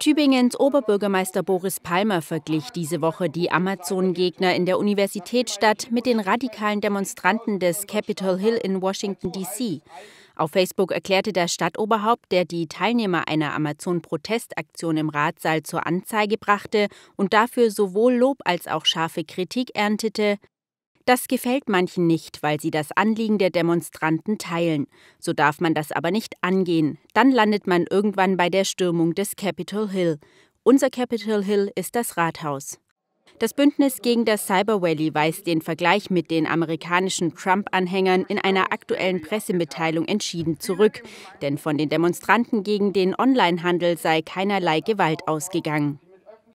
Tübingens Oberbürgermeister Boris Palmer verglich diese Woche die Amazon-Gegner in der Universitätsstadt mit den radikalen Demonstranten des Capitol Hill in Washington, D.C. Auf Facebook erklärte der Stadtoberhaupt, der die Teilnehmer einer Amazon-Protestaktion im Ratssaal zur Anzeige brachte und dafür sowohl Lob als auch scharfe Kritik erntete, das gefällt manchen nicht, weil sie das Anliegen der Demonstranten teilen. So darf man das aber nicht angehen. Dann landet man irgendwann bei der Stürmung des Capitol Hill. Unser Capitol Hill ist das Rathaus. Das Bündnis gegen das Cyber Valley weist den Vergleich mit den amerikanischen Trump-Anhängern in einer aktuellen Pressemitteilung entschieden zurück, denn von den Demonstranten gegen den Onlinehandel sei keinerlei Gewalt ausgegangen.